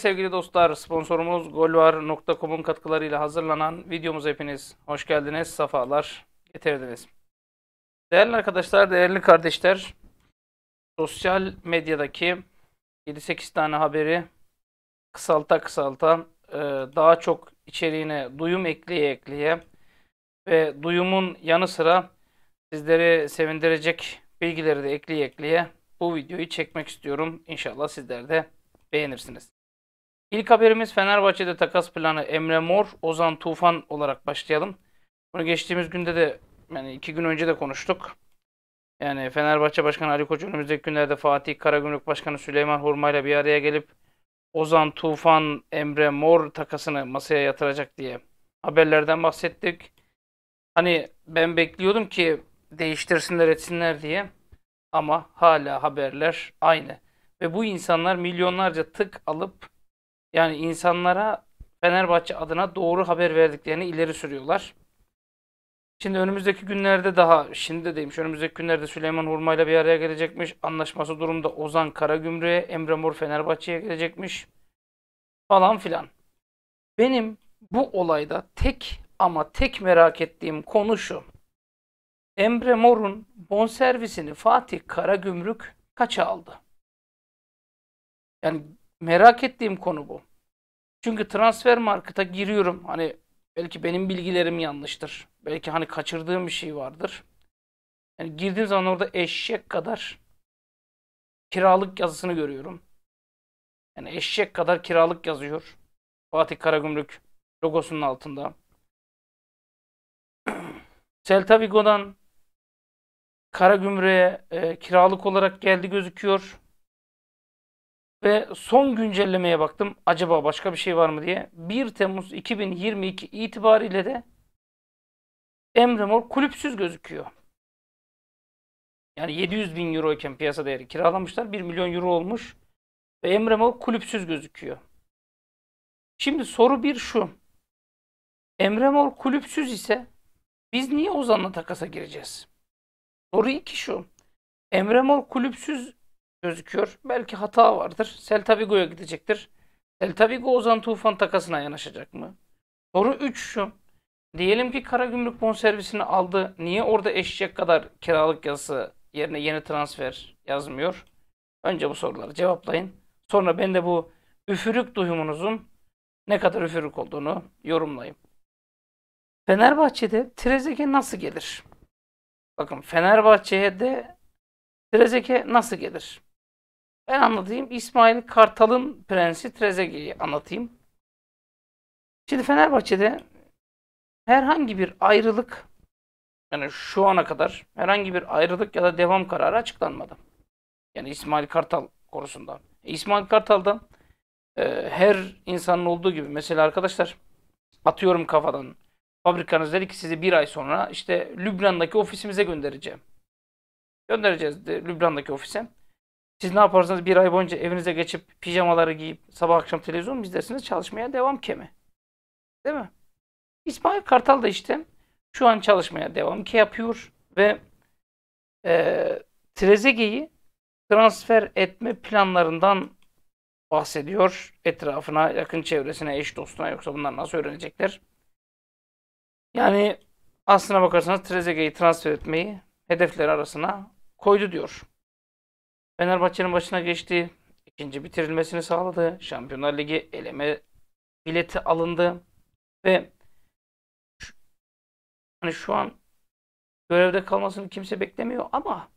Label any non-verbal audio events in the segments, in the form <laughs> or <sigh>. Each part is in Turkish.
sevgili dostlar, sponsorumuz golvar.com'un katkılarıyla hazırlanan videomuz hepiniz hoş geldiniz, safalar getirdiniz. Değerli arkadaşlar, değerli kardeşler, sosyal medyadaki 7-8 tane haberi kısalta kısalta e, daha çok içeriğine duyum ekleye ekleye ve duyumun yanı sıra sizleri sevindirecek bilgileri de ekleye ekleye bu videoyu çekmek istiyorum. İnşallah sizler de beğenirsiniz. İlk haberimiz Fenerbahçe'de takas planı Emre Mor, Ozan Tufan olarak başlayalım. Bunu geçtiğimiz günde de yani iki gün önce de konuştuk. Yani Fenerbahçe Başkanı Ali Koç önümüzdeki günlerde Fatih Karagümrük Başkanı Süleyman Hurma ile bir araya gelip Ozan Tufan, Emre Mor takasını masaya yatıracak diye haberlerden bahsettik. Hani ben bekliyordum ki değiştirsinler etsinler diye ama hala haberler aynı. Ve bu insanlar milyonlarca tık alıp yani insanlara Fenerbahçe adına doğru haber verdiklerini ileri sürüyorlar. Şimdi önümüzdeki günlerde daha, şimdi de demiş, önümüzdeki günlerde Süleyman Hurma ile bir araya gelecekmiş. Anlaşması durumda Ozan Karagümrük'e, Emre Mor Fenerbahçe'ye gelecekmiş. Falan filan. Benim bu olayda tek ama tek merak ettiğim konu şu. Emre Mor'un bonservisini Fatih Karagümrük kaça aldı? Yani merak ettiğim konu bu. Çünkü transfer markete giriyorum. Hani belki benim bilgilerim yanlıştır. Belki hani kaçırdığım bir şey vardır. Yani girdiğim zaman orada eşek kadar kiralık yazısını görüyorum. Yani eşek kadar kiralık yazıyor. Fatih Karagümrük logosunun altında. <clears throat> Celta Vigo'dan Karagümrük'e e, kiralık olarak geldi gözüküyor. Ve son güncellemeye baktım. Acaba başka bir şey var mı diye. 1 Temmuz 2022 itibariyle de Emre Mor kulüpsüz gözüküyor. Yani 700 bin euro iken piyasa değeri kiralamışlar. 1 milyon euro olmuş. Ve Emre Mor kulüpsüz gözüküyor. Şimdi soru bir şu. Emre Mor kulüpsüz ise biz niye Ozan'la takasa gireceğiz? Soru iki şu. Emre Mor kulüpsüz gözüküyor. Belki hata vardır. Celta Vigo'ya gidecektir. Celta Vigo Ozan Tufan takasına yanaşacak mı? Soru 3 şu. Diyelim ki Karagümrük bonservisini aldı. Niye orada eşek kadar kiralık yazısı yerine yeni transfer yazmıyor? Önce bu soruları cevaplayın. Sonra ben de bu üfürük duyumunuzun ne kadar üfürük olduğunu yorumlayayım. Fenerbahçe'de Trezege nasıl gelir? Bakın Fenerbahçe'ye de Trezege nasıl gelir? Ben anlatayım. İsmail Kartal'ın prensi Trezeguet'i anlatayım. Şimdi Fenerbahçe'de herhangi bir ayrılık yani şu ana kadar herhangi bir ayrılık ya da devam kararı açıklanmadı. Yani İsmail Kartal konusunda. E, İsmail Kartal'dan e, her insanın olduğu gibi mesela arkadaşlar atıyorum kafadan fabrikanız dedi ki sizi bir ay sonra işte Lübnan'daki ofisimize göndereceğim. Göndereceğiz de Lübnan'daki ofise. Siz ne yaparsanız bir ay boyunca evinize geçip pijamaları giyip sabah akşam televizyon mu izlersiniz çalışmaya devam kemi. Değil mi? İsmail Kartal da işte şu an çalışmaya devam ki yapıyor ve e, Trezeguet'i transfer etme planlarından bahsediyor. Etrafına, yakın çevresine, eş dostuna yoksa bunlar nasıl öğrenecekler? Yani aslına bakarsanız Trezeguet'i transfer etmeyi hedefler arasına koydu diyor. Fenerbahçe'nin başına geçti. İkinci bitirilmesini sağladı. Şampiyonlar Ligi eleme bileti alındı. Ve şu, hani şu an görevde kalmasını kimse beklemiyor ama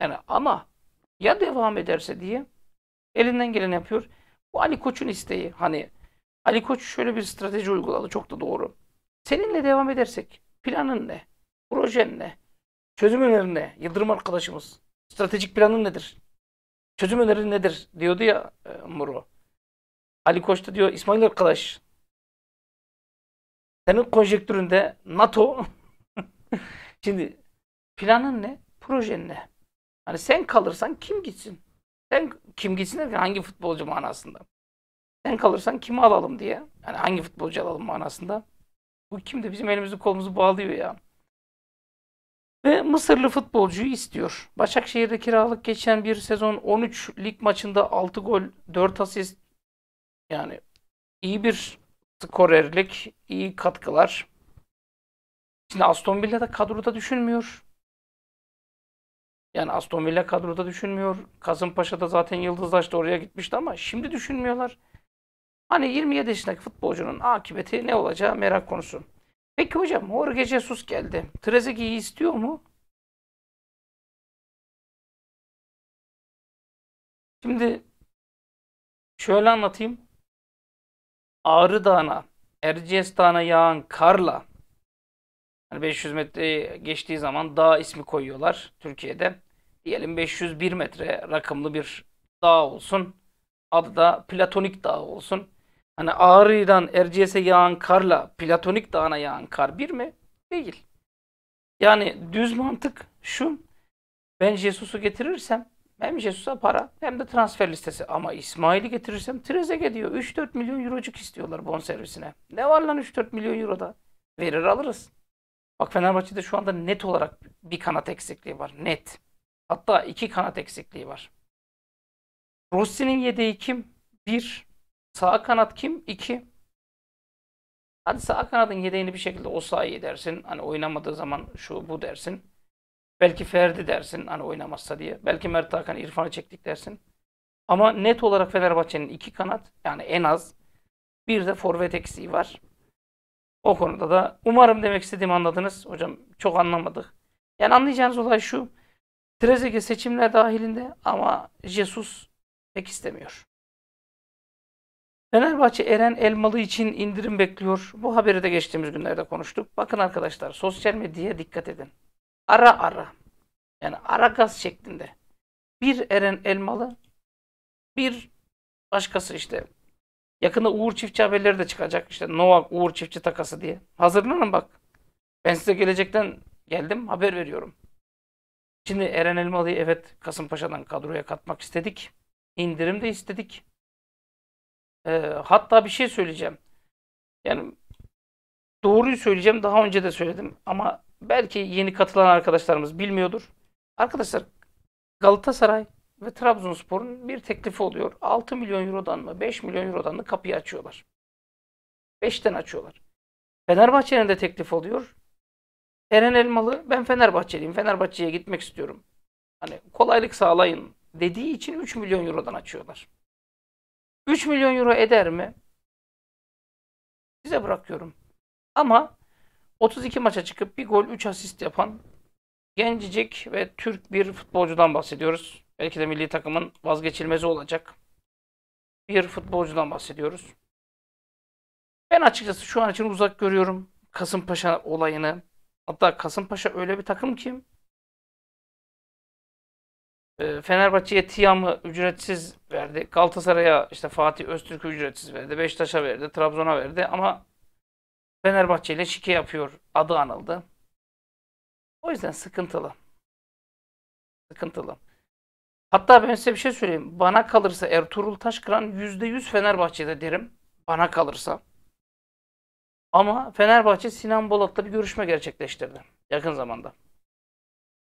yani ama ya devam ederse diye elinden gelen yapıyor. Bu Ali Koç'un isteği. Hani Ali Koç şöyle bir strateji uyguladı. Çok da doğru. Seninle devam edersek planın ne? Projen ne? Çözüm önerin ne? Yıldırım arkadaşımız. Stratejik planın nedir? Çözüm önerin nedir? Diyordu ya e, Muro. Ali Koç da diyor İsmail arkadaş senin konjektüründe NATO <laughs> şimdi planın ne? Projen ne? Hani sen kalırsan kim gitsin? Sen kim gitsin derken hangi futbolcu manasında? Sen kalırsan kimi alalım diye. Hani hangi futbolcu alalım manasında. Bu kim de bizim elimizi kolumuzu bağlıyor ya. Ve Mısırlı futbolcuyu istiyor. Başakşehir'de kiralık geçen bir sezon 13 lig maçında 6 gol, 4 asist yani iyi bir skorerlik, iyi katkılar. Şimdi Aston Villa da kadroda düşünmüyor. Yani Aston Villa kadroda düşünmüyor. da zaten yıldızlaştı oraya gitmişti ama şimdi düşünmüyorlar. Hani 27 yaşındaki futbolcunun akıbeti ne olacağı merak konusu. Peki hocam Jorge Jesus geldi. Trezeguet'i istiyor mu? Şimdi şöyle anlatayım. Ağrı Dağı'na, Erciyes Dağı'na yağan karla hani 500 metre geçtiği zaman dağ ismi koyuyorlar Türkiye'de. Diyelim 501 metre rakımlı bir dağ olsun. Adı da Platonik Dağ olsun. Hani Ağrı'dan Erciyes'e yağan karla Platonik Dağı'na yağan kar bir mi? Değil. Yani düz mantık şu. Ben Jesus'u getirirsem hem Jesus'a para hem de transfer listesi. Ama İsmail'i getirirsem Trezege diyor. 3-4 milyon eurocuk istiyorlar bonservisine. Ne var lan 3-4 milyon euroda? Verir alırız. Bak Fenerbahçe'de şu anda net olarak bir kanat eksikliği var. Net. Hatta iki kanat eksikliği var. Rossi'nin yedeği kim? Bir. Sağ kanat kim? 2. Hadi sağ kanadın yedeğini bir şekilde o Osayi dersin. Hani oynamadığı zaman şu bu dersin. Belki Ferdi dersin hani oynamazsa diye. Belki Mert Hakan İrfan'ı çektik dersin. Ama net olarak Fenerbahçe'nin iki kanat yani en az bir de forvet eksiği var. O konuda da umarım demek istediğimi anladınız. Hocam çok anlamadık. Yani anlayacağınız olay şu. Trezeguet seçimler dahilinde ama Jesus pek istemiyor. Fenerbahçe Eren Elmalı için indirim bekliyor. Bu haberi de geçtiğimiz günlerde konuştuk. Bakın arkadaşlar sosyal medyaya dikkat edin. Ara ara. Yani ara gaz şeklinde. Bir Eren Elmalı, bir başkası işte. Yakında Uğur Çiftçi haberleri de çıkacak. İşte Novak Uğur Çiftçi takası diye. Hazırlanın bak. Ben size gelecekten geldim haber veriyorum. Şimdi Eren Elmalı'yı evet Kasımpaşa'dan kadroya katmak istedik. İndirim de istedik. E, hatta bir şey söyleyeceğim. Yani doğruyu söyleyeceğim. Daha önce de söyledim. Ama belki yeni katılan arkadaşlarımız bilmiyordur. Arkadaşlar Galatasaray ve Trabzonspor'un bir teklifi oluyor. 6 milyon eurodan mı 5 milyon eurodan mı kapıyı açıyorlar. 5'ten açıyorlar. Fenerbahçe'nin de teklifi oluyor. Eren Elmalı ben Fenerbahçeliyim. Fenerbahçe'ye gitmek istiyorum. Hani kolaylık sağlayın dediği için 3 milyon eurodan açıyorlar. 3 milyon euro eder mi? Size bırakıyorum. Ama 32 maça çıkıp bir gol 3 asist yapan gencecik ve Türk bir futbolcudan bahsediyoruz. Belki de milli takımın vazgeçilmezi olacak bir futbolcudan bahsediyoruz. Ben açıkçası şu an için uzak görüyorum Kasımpaşa olayını. Hatta Kasımpaşa öyle bir takım ki ee, Fenerbahçe'ye Tiam'ı ücretsiz verdi. Galatasaray'a işte Fatih Öztürk'ü ücretsiz verdi. Beşiktaş'a verdi. Trabzon'a verdi. Ama Fenerbahçe ile şike yapıyor adı anıldı. O yüzden sıkıntılı. Sıkıntılı. Hatta ben size bir şey söyleyeyim. Bana kalırsa Ertuğrul Taşkıran %100 Fenerbahçe'de derim. Bana kalırsa. Ama Fenerbahçe Sinan Bolat'la bir görüşme gerçekleştirdi yakın zamanda.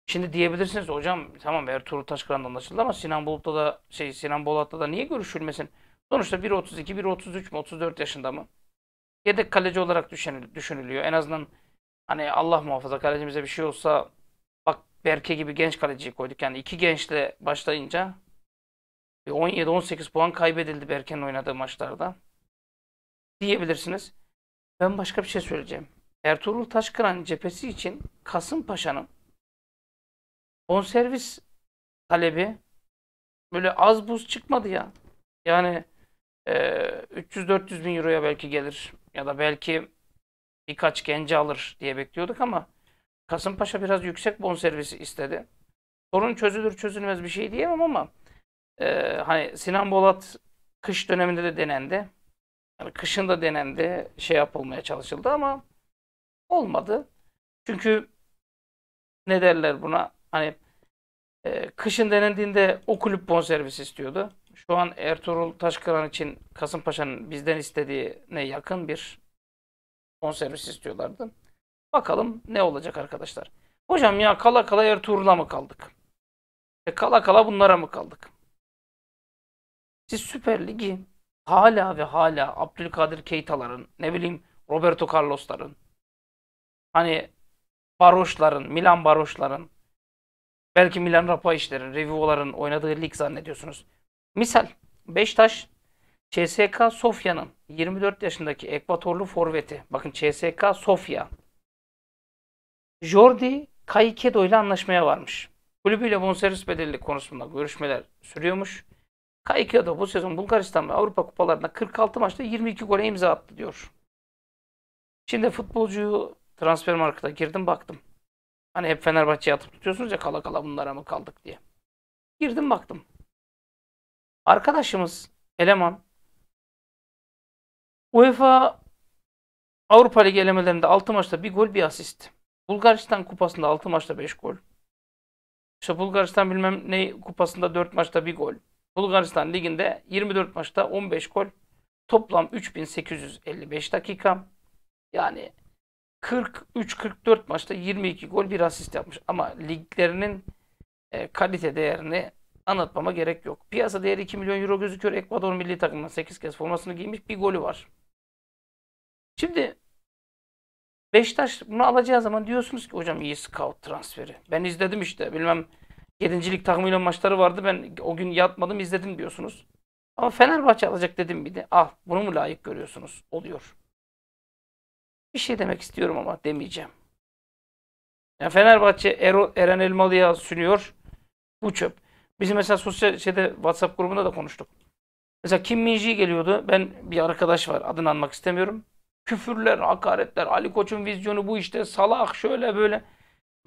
Şimdi diyebilirsiniz hocam tamam Ertuğrul Taşkıran'da anlaşıldı ama Sinan Bulut'ta da şey Sinan Bolat'ta da niye görüşülmesin? Sonuçta 1.32, 1.33 mi 34 yaşında mı? Yedek kaleci olarak düşünülüyor. En azından hani Allah muhafaza kalecimize bir şey olsa bak Berke gibi genç kaleciyi koyduk. Yani iki gençle başlayınca 17-18 puan kaybedildi Berke'nin oynadığı maçlarda. Diyebilirsiniz. Ben başka bir şey söyleyeceğim. Ertuğrul Taşkıran cephesi için Kasımpaşa'nın Bonservis talebi böyle az buz çıkmadı ya. Yani e, 300-400 bin euroya belki gelir. Ya da belki birkaç genci alır diye bekliyorduk ama Kasımpaşa biraz yüksek bonservisi istedi. Sorun çözülür çözülmez bir şey diyemem ama e, hani Sinan Bolat kış döneminde de denendi. Yani kışın da denendi. Şey yapılmaya çalışıldı ama olmadı. Çünkü ne derler buna? Hani e, kışın denendiğinde o kulüp bonservis istiyordu. Şu an Ertuğrul Taşkıran için Kasımpaşa'nın bizden istediğine yakın bir bonservis istiyorlardı. Bakalım ne olacak arkadaşlar. Hocam ya kala kala Ertuğrul'a mı kaldık? E kala kala bunlara mı kaldık? Siz Süper Ligi hala ve hala Abdülkadir Keitaların, ne bileyim Roberto Carlos'ların, hani Baroşların, Milan Baroşların Belki Milan Rapa işlerin, Revivo'ların oynadığı lig zannediyorsunuz. Misal Beşiktaş CSK Sofya'nın 24 yaşındaki Ekvatorlu forveti. Bakın CSK Sofya. Jordi Kayikedo ile anlaşmaya varmış. Kulübüyle bonservis bedelli konusunda görüşmeler sürüyormuş. Kayikedo bu sezon Bulgaristan ve Avrupa kupalarında 46 maçta 22 gole imza attı diyor. Şimdi futbolcuyu transfer markete girdim baktım. Hani hep Fenerbahçe'ye atıp tutuyorsunuz ya kala kala bunlara mı kaldık diye. Girdim baktım. Arkadaşımız eleman UEFA Avrupa Ligi elemelerinde 6 maçta bir gol bir asist. Bulgaristan kupasında 6 maçta 5 gol. İşte Bulgaristan bilmem ne kupasında 4 maçta bir gol. Bulgaristan liginde 24 maçta 15 gol. Toplam 3855 dakika. Yani 43-44 maçta 22 gol bir asist yapmış. Ama liglerinin e, kalite değerini anlatmama gerek yok. Piyasa değeri 2 milyon euro gözüküyor. Ekvador milli takımından 8 kez formasını giymiş bir golü var. Şimdi Beşiktaş bunu alacağı zaman diyorsunuz ki hocam iyi scout transferi. Ben izledim işte bilmem 7. lig takımıyla maçları vardı ben o gün yatmadım izledim diyorsunuz. Ama Fenerbahçe alacak dedim bir de Ah bunu mu layık görüyorsunuz oluyor. Bir şey demek istiyorum ama demeyeceğim. Yani Fenerbahçe Ero, Eren Elmalı'ya sünüyor. Bu çöp. Biz mesela sosyal şeyde WhatsApp grubunda da konuştuk. Mesela Kim Minji geliyordu. Ben bir arkadaş var. Adını anmak istemiyorum. Küfürler, hakaretler. Ali Koç'un vizyonu bu işte. Salak şöyle böyle.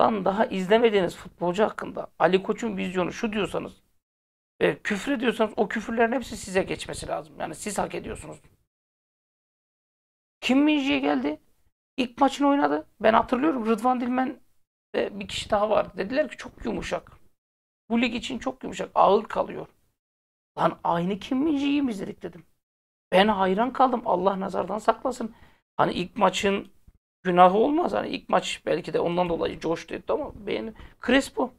Lan daha izlemediğiniz futbolcu hakkında Ali Koç'un vizyonu şu diyorsanız ve küfür ediyorsanız o küfürlerin hepsi size geçmesi lazım. Yani siz hak ediyorsunuz. Kim Minji'ye geldi? İlk maçını oynadı. Ben hatırlıyorum Rıdvan Dilmen ve bir kişi daha vardı. Dediler ki çok yumuşak. Bu lig için çok yumuşak. Ağır kalıyor. Lan aynı Kim Min-jae'yi izledik dedim. Ben hayran kaldım. Allah nazardan saklasın. Hani ilk maçın günahı olmaz. Hani ilk maç belki de ondan dolayı coştu etti ama beğeni. Crespo.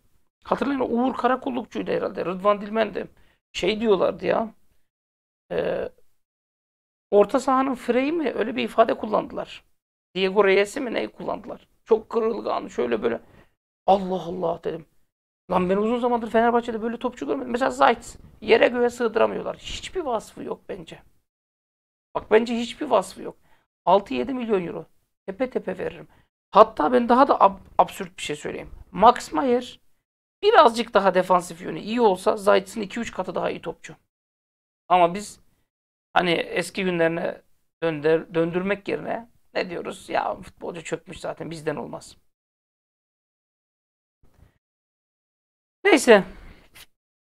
Hatırlayın Uğur Karakullukçu'ydu herhalde. Rıdvan Dilmen de şey diyorlardı ya. E, orta sahanın freyi mi? Öyle bir ifade kullandılar. Diego Reyes'i mi neyi kullandılar? Çok kırılgan şöyle böyle. Allah Allah dedim. Lan ben uzun zamandır Fenerbahçe'de böyle topçu görmedim. Mesela Zayt yere göğe sığdıramıyorlar. Hiçbir vasfı yok bence. Bak bence hiçbir vasfı yok. 6-7 milyon euro. Tepe tepe veririm. Hatta ben daha da ab absürt bir şey söyleyeyim. Max Mayer birazcık daha defansif yönü iyi olsa Zayt'sın 2-3 katı daha iyi topçu. Ama biz hani eski günlerine döndür, döndürmek yerine ne diyoruz? Ya futbolcu çökmüş zaten bizden olmaz. Neyse.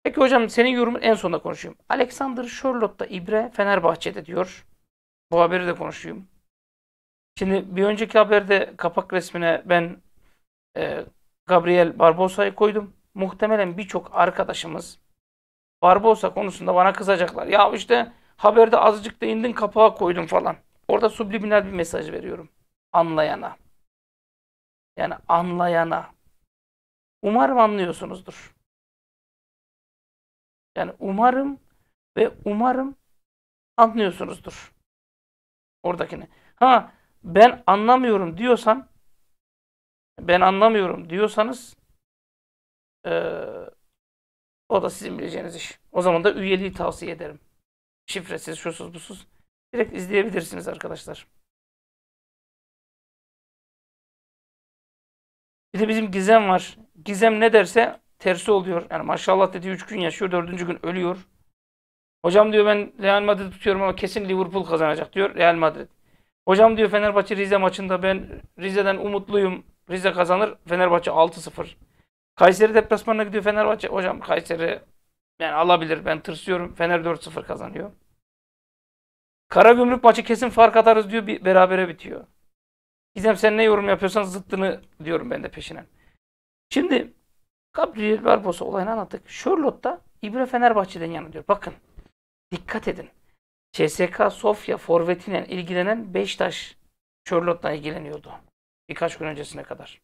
Peki hocam senin yorumun en sonunda konuşayım. Alexander Charlotte'da İbre Fenerbahçe'de diyor. Bu haberi de konuşayım. Şimdi bir önceki haberde kapak resmine ben e, Gabriel Barbosa'yı koydum. Muhtemelen birçok arkadaşımız Barbosa konusunda bana kızacaklar. Ya işte haberde azıcık da indin kapağa koydum falan. Orada subliminal bir mesaj veriyorum. Anlayana. Yani anlayana. Umarım anlıyorsunuzdur. Yani umarım ve umarım anlıyorsunuzdur. Oradakini. Ha ben anlamıyorum diyorsan ben anlamıyorum diyorsanız ee, o da sizin bileceğiniz iş. O zaman da üyeliği tavsiye ederim. Şifresiz, şusuz, busuz. Direkt izleyebilirsiniz arkadaşlar. Bir de bizim Gizem var. Gizem ne derse tersi oluyor. Yani maşallah dedi 3 gün yaşıyor, 4. gün ölüyor. Hocam diyor ben Real Madrid tutuyorum ama kesin Liverpool kazanacak diyor Real Madrid. Hocam diyor Fenerbahçe Rize maçında ben Rize'den umutluyum. Rize kazanır. Fenerbahçe 6-0. Kayseri deplasmanına gidiyor Fenerbahçe. Hocam Kayseri yani alabilir ben tırsıyorum. Fener 4-0 kazanıyor. Karagümrük maçı kesin fark atarız diyor. Bir berabere bitiyor. Gizem sen ne yorum yapıyorsan zıttını diyorum ben de peşinen. Şimdi Gabriel Barbosa olayını anlattık. Charlotte'da İbre Fenerbahçe'den yanılıyor. Bakın dikkat edin. CSK Sofya forvetine ilgilenen Beşiktaş Charlotte'la ilgileniyordu. Birkaç gün öncesine kadar.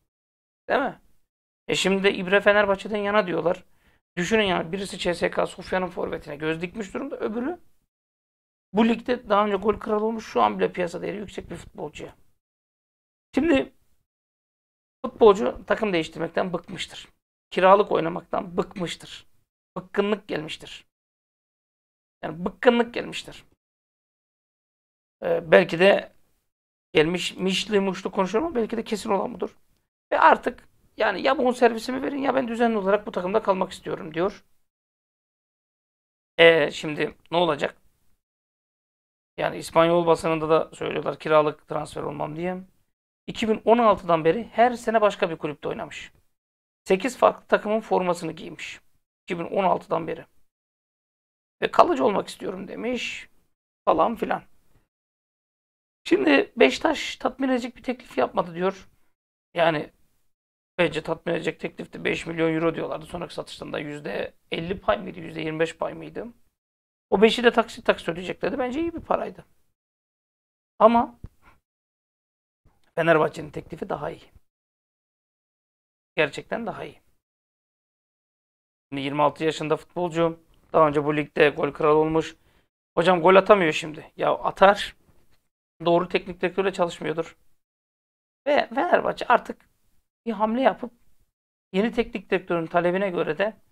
Değil mi? E şimdi de İbre Fenerbahçe'den yana diyorlar. Düşünün yani birisi CSK Sofya'nın forvetine göz dikmiş durumda öbürü bu ligde daha önce gol kralı olmuş şu an bile piyasa değeri yüksek bir futbolcuya. Şimdi futbolcu takım değiştirmekten bıkmıştır. Kiralık oynamaktan bıkmıştır. Bıkkınlık gelmiştir. Yani bıkkınlık gelmiştir. Ee, belki de gelmiş mişli muşlu konuşuyorum ama belki de kesin olan budur. Ve artık yani ya bunun servisimi verin ya ben düzenli olarak bu takımda kalmak istiyorum diyor. ee, şimdi ne olacak? Yani İspanyol basınında da söylüyorlar kiralık transfer olmam diye. 2016'dan beri her sene başka bir kulüpte oynamış. 8 farklı takımın formasını giymiş. 2016'dan beri. Ve kalıcı olmak istiyorum demiş. Falan filan. Şimdi Beşiktaş tatmin edecek bir teklif yapmadı diyor. Yani bence tatmin edecek teklifti 5 milyon euro diyorlardı. Sonraki satıştan da %50 pay mıydı? %25 pay mıydı? O beşi de taksit taksit ödeyeceklerdi. Bence iyi bir paraydı. Ama Fenerbahçe'nin teklifi daha iyi. Gerçekten daha iyi. Şimdi 26 yaşında futbolcu. Daha önce bu ligde gol kralı olmuş. Hocam gol atamıyor şimdi. Ya atar. Doğru teknik direktörle çalışmıyordur. Ve Fenerbahçe artık bir hamle yapıp yeni teknik direktörün talebine göre de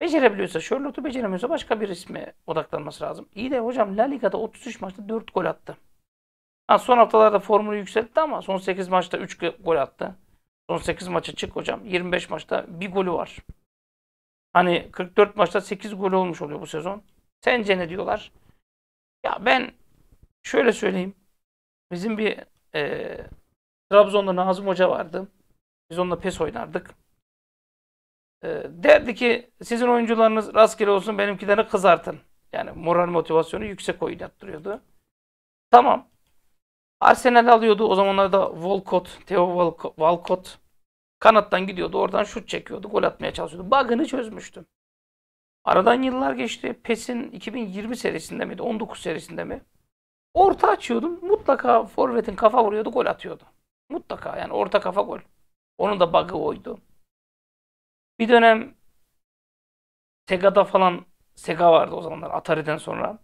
Becerebiliyorsa Charlotte'u beceremiyorsa başka bir isme odaklanması lazım. İyi de hocam La Liga'da 33 maçta 4 gol attı. Ha, son haftalarda formunu yükseltti ama son 8 maçta 3 gol attı. Son 8 maça çık hocam. 25 maçta bir golü var. Hani 44 maçta 8 gol olmuş oluyor bu sezon. Sence ne diyorlar? Ya ben şöyle söyleyeyim. Bizim bir e, Trabzon'da Nazım Hoca vardı. Biz onunla pes oynardık. Ee, derdi ki sizin oyuncularınız rastgele olsun benimkileri kızartın. Yani moral motivasyonu yüksek oyun yaptırıyordu. Tamam. Arsenal alıyordu. O zamanlarda Volkot, Theo Volkot kanattan gidiyordu. Oradan şut çekiyordu. Gol atmaya çalışıyordu. Bug'ını çözmüştüm. Aradan yıllar geçti. PES'in 2020 serisinde miydi? 19 serisinde mi? Orta açıyordum. Mutlaka forvetin kafa vuruyordu, gol atıyordu. Mutlaka yani orta kafa gol. Onun da bug'ı oydu. Bir dönem Sega'da falan Sega vardı o zamanlar Atari'den sonra.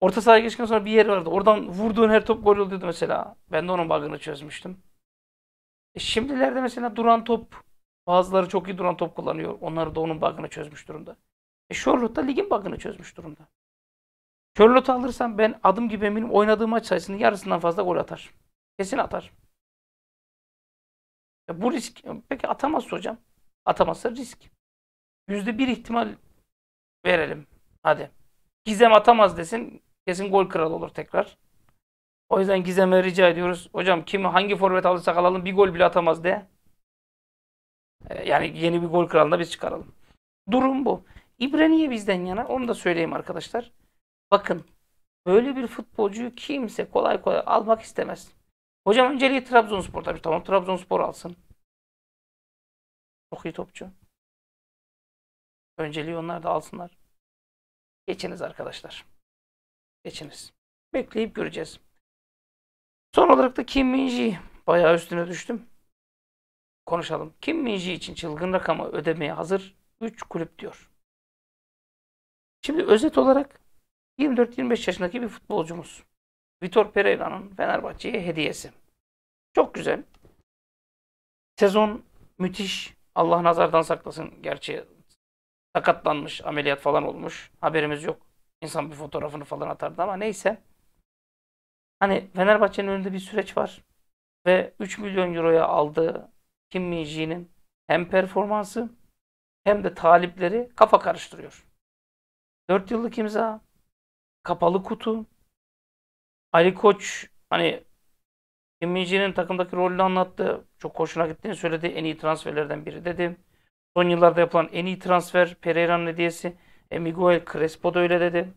Orta sahaya geçtikten sonra bir yer vardı. Oradan vurduğun her top gol oluyordu mesela. Ben de onun bug'ını çözmüştüm. E şimdilerde mesela duran top bazıları çok iyi duran top kullanıyor. Onlar da onun bug'ını çözmüş durumda. E Charlotte da ligin bug'ını çözmüş durumda. Charlotte alırsam ben adım gibi eminim oynadığım maç sayısının yarısından fazla gol atar. Kesin atar. E bu risk peki atamaz hocam. Atamazsa risk. Yüzde bir ihtimal verelim. Hadi. Gizem atamaz desin. Kesin gol kralı olur tekrar. O yüzden Gizem'e rica ediyoruz. Hocam kimi hangi forvet alırsak alalım bir gol bile atamaz de. Ee, yani yeni bir gol kralına biz çıkaralım. Durum bu. İbre niye bizden yana? Onu da söyleyeyim arkadaşlar. Bakın böyle bir futbolcuyu kimse kolay kolay almak istemez. Hocam önceliği Trabzonspor tabii. Tamam Trabzonspor alsın. Çok iyi topçu. Önceliği onlar da alsınlar. Geçiniz arkadaşlar. Geçiniz. Bekleyip göreceğiz. Son olarak da Kim Minji. Bayağı üstüne düştüm. Konuşalım. Kim Minji için çılgın rakamı ödemeye hazır 3 kulüp diyor. Şimdi özet olarak 24-25 yaşındaki bir futbolcumuz. Vitor Pereira'nın Fenerbahçe'ye hediyesi. Çok güzel. Sezon müthiş. Allah nazardan saklasın. Gerçi sakatlanmış, ameliyat falan olmuş. Haberimiz yok. İnsan bir fotoğrafını falan atardı ama neyse. Hani Fenerbahçe'nin önünde bir süreç var. Ve 3 milyon euroya aldığı Kim Minji'nin hem performansı hem de talipleri kafa karıştırıyor. 4 yıllık imza, kapalı kutu, Ali Koç hani Minji'nin takımdaki rolünü anlattı. Çok hoşuna gittiğini söyledi. En iyi transferlerden biri dedi. Son yıllarda yapılan en iyi transfer Pereira'nın hediyesi. E, Miguel Crespo da öyle dedi.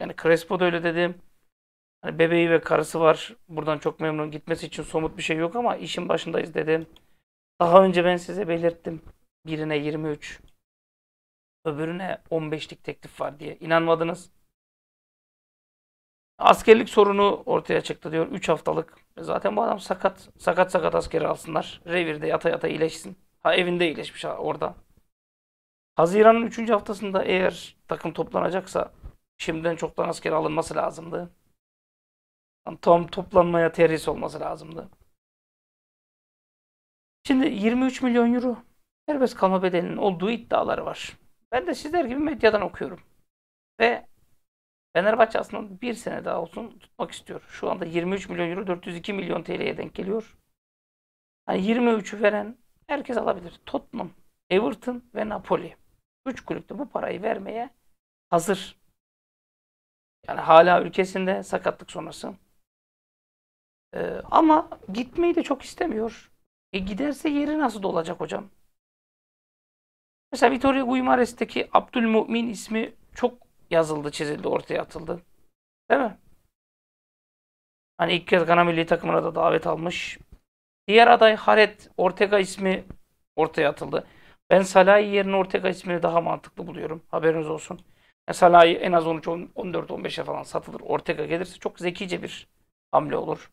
Yani Crespo da öyle dedi. Hani bebeği ve karısı var. Buradan çok memnun. Gitmesi için somut bir şey yok ama işin başındayız dedi. Daha önce ben size belirttim. Birine 23, öbürüne 15'lik teklif var diye. İnanmadınız. Askerlik sorunu ortaya çıktı diyor. 3 haftalık. E zaten bu adam sakat. Sakat sakat askeri alsınlar. Revirde yata yata iyileşsin. Ha evinde iyileşmiş ha, orada. Haziran'ın 3. haftasında eğer takım toplanacaksa şimdiden çoktan askere alınması lazımdı. Tam toplanmaya terhis olması lazımdı. Şimdi 23 milyon euro serbest kalma bedelinin olduğu iddiaları var. Ben de sizler gibi medyadan okuyorum. Ve Fenerbahçe aslında bir sene daha olsun tutmak istiyor. Şu anda 23 milyon euro 402 milyon TL'ye denk geliyor. Hani 23'ü veren herkes alabilir. Tottenham, Everton ve Napoli. 3 kulüp de bu parayı vermeye hazır. Yani hala ülkesinde sakatlık sonrası. Ee, ama gitmeyi de çok istemiyor. E giderse yeri nasıl dolacak hocam? Mesela Vitoria Guimares'teki Abdülmumin ismi çok yazıldı, çizildi, ortaya atıldı. Değil mi? Hani ilk kez Gana milli takımına da davet almış. Diğer aday Haret Ortega ismi ortaya atıldı. Ben Salah'ı yerine Ortega ismini daha mantıklı buluyorum. Haberiniz olsun. Yani en az 13, 14, 15'e falan satılır. Ortega gelirse çok zekice bir hamle olur.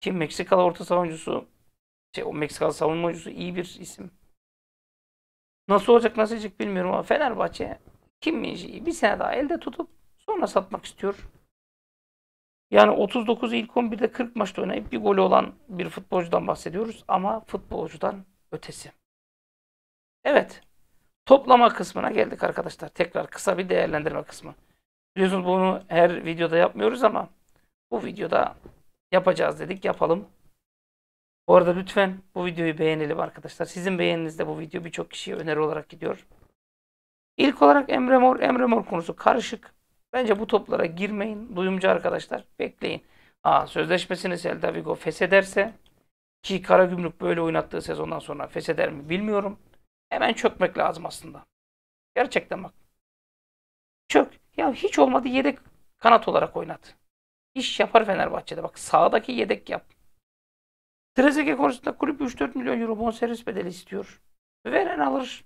Kim Meksikalı orta savuncusu şey, o Meksikalı savunmacısı iyi bir isim. Nasıl olacak nasıl olacak bilmiyorum ama Fenerbahçe kim Minji'yi bir sene daha elde tutup sonra satmak istiyor. Yani 39 ilk 11'de 40 maçta oynayıp bir golü olan bir futbolcudan bahsediyoruz ama futbolcudan ötesi. Evet. Toplama kısmına geldik arkadaşlar. Tekrar kısa bir değerlendirme kısmı. Biliyorsunuz bunu her videoda yapmıyoruz ama bu videoda yapacağız dedik yapalım. Bu arada lütfen bu videoyu beğenelim arkadaşlar. Sizin beğeninizde bu video birçok kişiye öneri olarak gidiyor. İlk olarak Emre Mor, Emre Mor konusu karışık. Bence bu toplara girmeyin. Duyumcu arkadaşlar bekleyin. Aa, sözleşmesini Celta Vigo feshederse ki Karagümrük böyle oynattığı sezondan sonra fesheder mi bilmiyorum. Hemen çökmek lazım aslında. Gerçekten bak. Çök. Ya hiç olmadı yedek kanat olarak oynat. İş yapar Fenerbahçe'de. Bak sağdaki yedek yap. Trezege konusunda kulüp 3-4 milyon euro bonservis bedeli istiyor. Veren alır.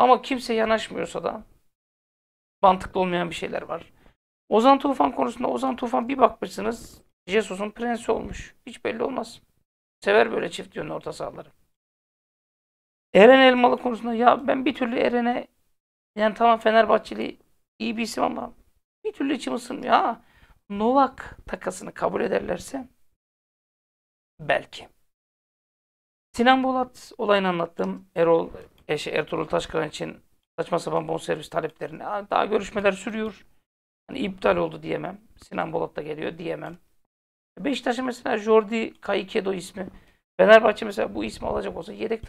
Ama kimse yanaşmıyorsa da mantıklı olmayan bir şeyler var. Ozan Tufan konusunda Ozan Tufan bir bakmışsınız Jesus'un prensi olmuş. Hiç belli olmaz. Sever böyle çift yönlü orta sahaları. Eren Elmalı konusunda ya ben bir türlü Eren'e yani tamam Fenerbahçeli iyi bir isim ama bir türlü içim ısınmıyor. Ha, Novak takasını kabul ederlerse belki. Sinan Bolat olayını anlattım. Erol eşi Ertuğrul Taşkıran için saçma sapan bonservis taleplerini daha görüşmeler sürüyor. Hani iptal oldu diyemem. Sinan Bolat da geliyor diyemem. Beşiktaş'ın mesela Jordi Kayikedo ismi. Fenerbahçe mesela bu ismi alacak olsa yedek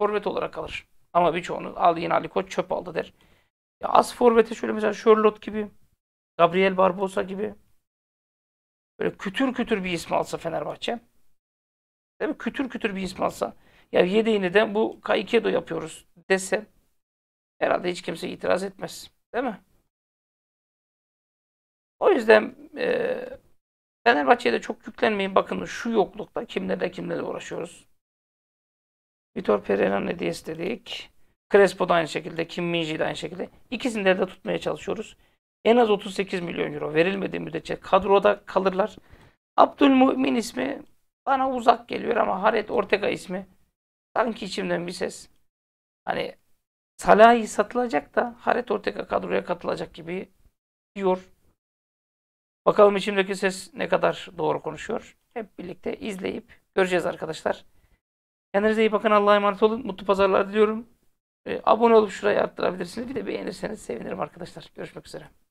forvet olarak alır. Ama birçoğunu aldı yine Ali Koç çöp aldı der. Ya az forvete şöyle mesela Sherlock gibi, Gabriel Barbosa gibi böyle kütür kütür bir ismi alsa Fenerbahçe. Değil mi? Kütür kütür bir ismi alsa. Ya yedeğini de bu Kaikedo yapıyoruz dese herhalde hiç kimse itiraz etmez. Değil mi? O yüzden e, Fenerbahçe'ye de çok yüklenmeyin. Bakın şu yoklukta kimlerle kimlerle uğraşıyoruz. Vitor Pereira'nın hediyesi dedik. Crespo da aynı şekilde. Kim Minji de aynı şekilde. İkisini de elde tutmaya çalışıyoruz. En az 38 milyon euro verilmediği müddetçe kadroda kalırlar. Abdülmumin ismi bana uzak geliyor ama Haret Ortega ismi Sanki içimden bir ses hani Salah'ı satılacak da Haret Ortega kadroya katılacak gibi diyor. Bakalım içimdeki ses ne kadar doğru konuşuyor. Hep birlikte izleyip göreceğiz arkadaşlar. Kendinize iyi bakın. Allah'a emanet olun. Mutlu pazarlar diliyorum. E, abone olup şuraya arttırabilirsiniz. Bir de beğenirseniz sevinirim arkadaşlar. Görüşmek üzere.